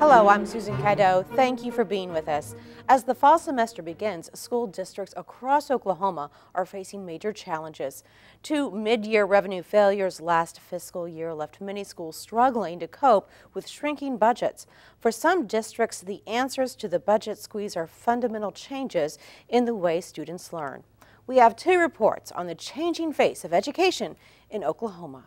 Hello, I'm Susan Cadeau. Thank you for being with us. As the fall semester begins, school districts across Oklahoma are facing major challenges. Two mid-year revenue failures last fiscal year left many schools struggling to cope with shrinking budgets. For some districts, the answers to the budget squeeze are fundamental changes in the way students learn. We have two reports on the changing face of education in Oklahoma.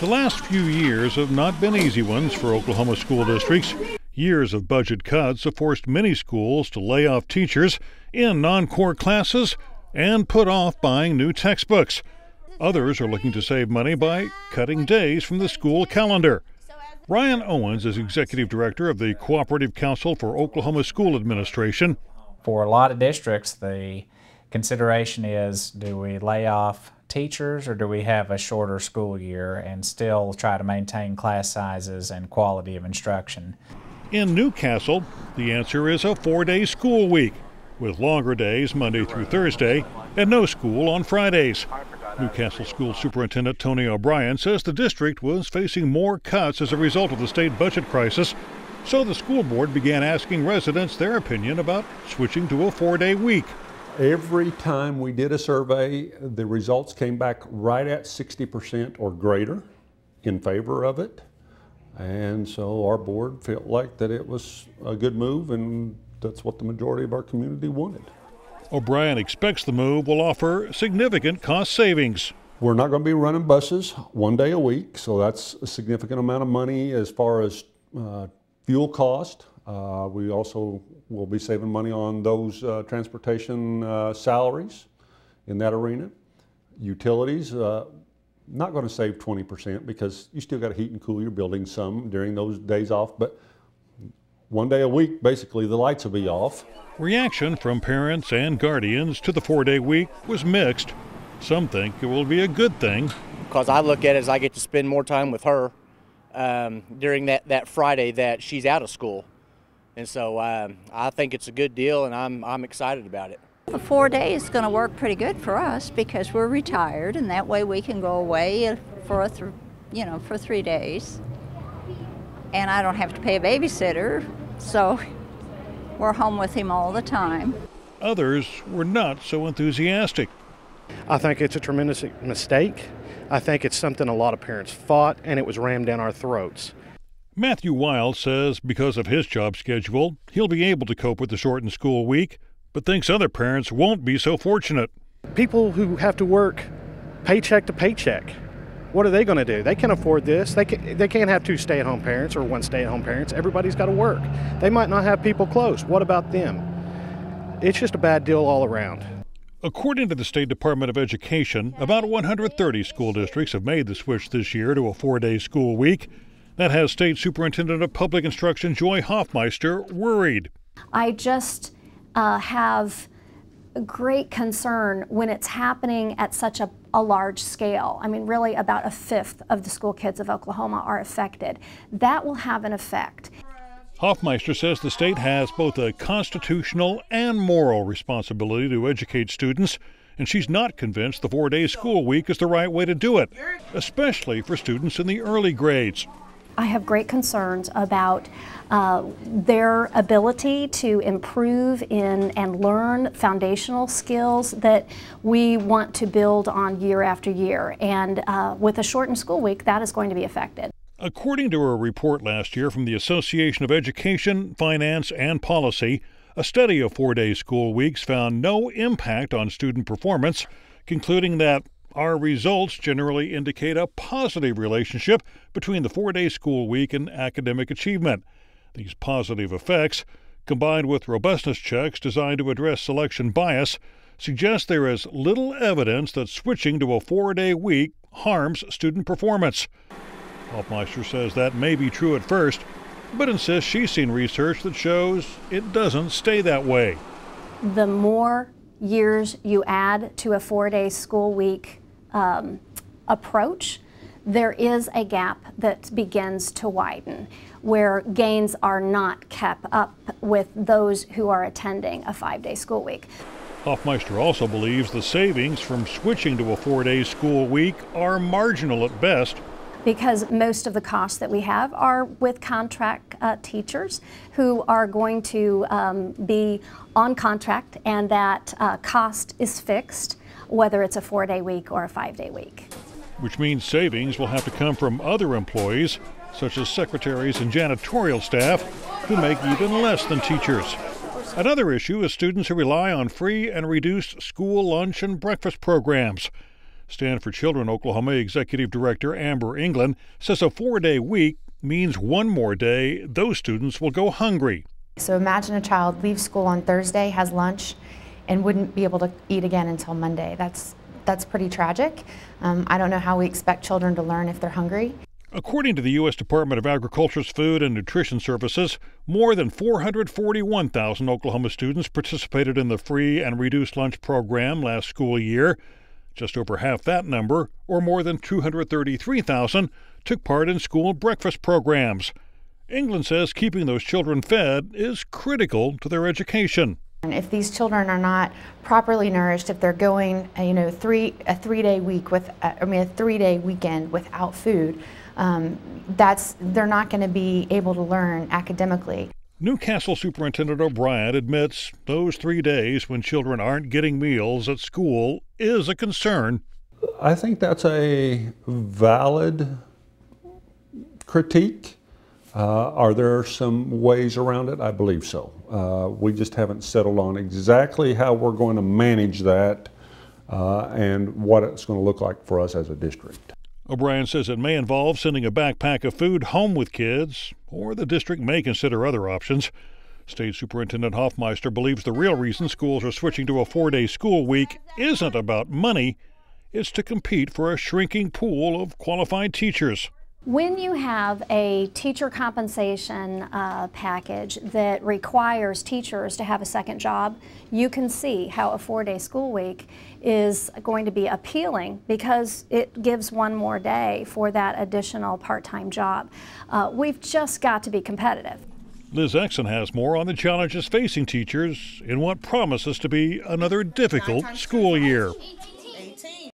The last few years have not been easy ones for Oklahoma school districts. Years of budget cuts have forced many schools to lay off teachers in non core classes and put off buying new textbooks. Others are looking to save money by cutting days from the school calendar. Ryan Owens is executive director of the Cooperative Council for Oklahoma School Administration. For a lot of districts, the consideration is do we lay off teachers, or do we have a shorter school year and still try to maintain class sizes and quality of instruction? In Newcastle, the answer is a four day school week, with longer days Monday through Thursday and no school on Fridays. Newcastle School Superintendent Tony O'Brien says the district was facing more cuts as a result of the state budget crisis, so the school board began asking residents their opinion about switching to a four day week. Every time we did a survey, the results came back right at 60% or greater in favor of it. And so our board felt like that it was a good move, and that's what the majority of our community wanted. O'Brien expects the move will offer significant cost savings. We're not going to be running buses one day a week, so that's a significant amount of money as far as uh, fuel cost uh, we also will be saving money on those uh, transportation uh, salaries in that arena. Utilities, uh, not going to save 20% because you still got to heat and cool your building some during those days off, but one day a week, basically, the lights will be off. Reaction from parents and guardians to the four day week was mixed. Some think it will be a good thing. Because I look at it as I get to spend more time with her um, during that, that Friday that she's out of school and so um, I think it's a good deal, and I'm, I'm excited about it. Four days is going to work pretty good for us because we're retired, and that way we can go away for you know for three days, and I don't have to pay a babysitter, so we're home with him all the time. Others were not so enthusiastic. I think it's a tremendous mistake. I think it's something a lot of parents fought, and it was rammed down our throats. Matthew Wilde says because of his job schedule, he'll be able to cope with the shortened school week, but thinks other parents won't be so fortunate. People who have to work paycheck to paycheck, what are they going to do? They can't afford this. They, can, they can't have two stay at home parents or one stay at home parents. Everybody's got to work. They might not have people close. What about them? It's just a bad deal all around. According to the State Department of Education, about 130 school districts have made the switch this year to a four day school week. That has State Superintendent of Public Instruction Joy Hoffmeister worried. I just uh, have great concern when it's happening at such a, a, large scale. I mean, really, about a fifth of the school kids of Oklahoma are affected. That will have an effect. Hoffmeister says the state has both a constitutional and moral responsibility to educate students, and she's not convinced the four day school week is the right way to do it, especially for students in the early grades. I have great concerns about uh, their ability to improve in and learn foundational skills that we want to build on year after year. And uh, with a shortened school week, that is going to be affected. According to a report last year from the Association of Education, Finance, and Policy, a study of four day school weeks found no impact on student performance, concluding that our results generally indicate a positive relationship between the four day school week and academic achievement. These positive effects, combined with robustness checks designed to address selection bias, suggest there is little evidence that switching to a four day week harms student performance. Hoffmeister says that may be true at first, but insists she's seen research that shows it doesn't stay that way. The more years you add to a four day school week, um, approach, there is a gap that begins to widen where gains are not kept up with those who are attending a five day school week. Hoffmeister also believes the savings from switching to a four day school week are marginal at best. Because most of the costs that we have are with contract uh, teachers who are going to um, be on contract, and that uh, cost is fixed whether it's a four day week or a five day week. Which means savings will have to come from other employees, such as secretaries and janitorial staff, who make even less than teachers. Another issue is students who rely on free and reduced school lunch and breakfast programs. Stanford Children Oklahoma Executive Director Amber England says a four day week means one more day those students will go hungry. So imagine a child leaves school on Thursday, has lunch, and wouldn't be able to eat again until Monday. That's, that's pretty tragic. Um, I don't know how we expect children to learn if they're hungry. According to the U.S. Department of Agriculture's Food and Nutrition Services, more than 441,000 Oklahoma students participated in the free and reduced lunch program last school year. Just over half that number, or more than 233,000, took part in school breakfast programs. England says keeping those children fed is critical to their education. And if these children are not properly nourished, if they're going, uh, you know, three a three-day week with, uh, I mean, a three-day weekend without food, um, that's they're not going to be able to learn academically. Newcastle Superintendent O'Brien admits those three days when children aren't getting meals at school is a concern. I think that's a valid critique. Uh, are there some ways around it? I believe so. Uh, we just haven't settled on exactly how we're going to manage that uh, and what it's going to look like for us as a district. O'Brien says it may involve sending a backpack of food home with kids, or the district may consider other options. State Superintendent Hoffmeister believes the real reason schools are switching to a four day school week isn't about money, it's to compete for a shrinking pool of qualified teachers. When you have a teacher compensation uh, package that requires teachers to have a second job, you can see how a four day school week is going to be appealing because it gives one more day for that additional part time job. Uh, we've just got to be competitive. Liz Exon has more on the challenges facing teachers in what promises to be another difficult school year.